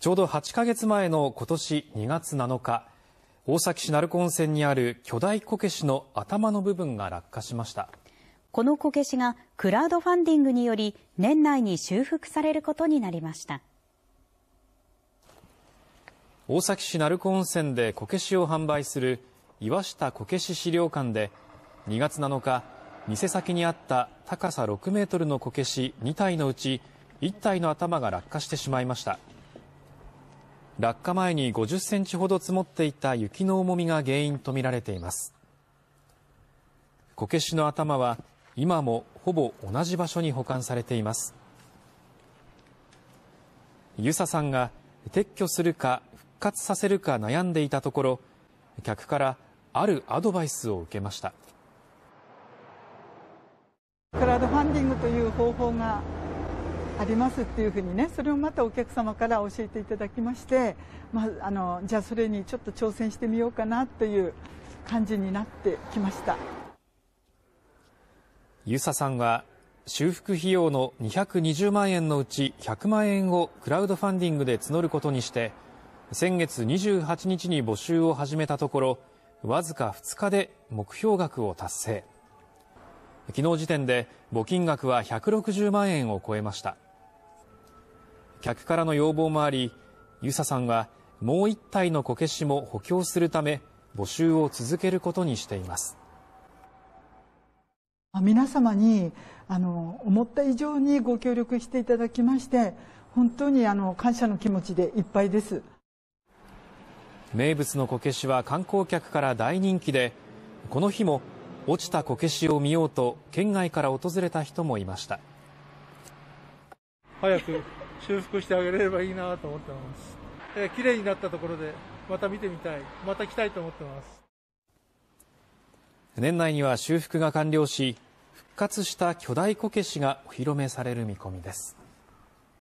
ちょうど8ヶ月前の今年2月7日、大崎市鳴子温泉にある巨大こけしの頭の部分が落下しました。このこけしがクラウドファンディングにより年内に修復されることになりました。大崎市鳴子温泉でこけしを販売する岩下こけし資料館で2月7日、店先にあった高さ6メートルのこけし2体のうち1体の頭が落下してしまいました。落下前に50センチほど積もっていた雪の重みが原因とみられています。こけしの頭は今もほぼ同じ場所に保管されています。遊佐さんが撤去するか復活させるか悩んでいたところ、客からあるアドバイスを受けました。クラウドファンディングという方法がありますっていうふうにねそれをまたお客様から教えていただきまして、まあ、あのじゃあそれにちょっと挑戦してみようかなという感じになってきました遊佐さんは修復費用の220万円のうち100万円をクラウドファンディングで募ることにして先月28日に募集を始めたところわずか2日で目標額を達成昨日時点で募金額は160万円を超えました客からの要望もあり、遊佐さんはもう一体のこけしも補強するため、募集を続けることにしています。皆様にあの思った以上にご協力していただきまして本当にあの感謝の気持ちでいっぱいです名物のこけしは観光客から大人気でこの日も落ちたこけしを見ようと県外から訪れた人もいました早く修復してあげれればいいなと思ってます。えー、綺麗になったところで、また見てみたい。また来たいと思ってます。年内には修復が完了し、復活した巨大こけしがお披露目される見込みです。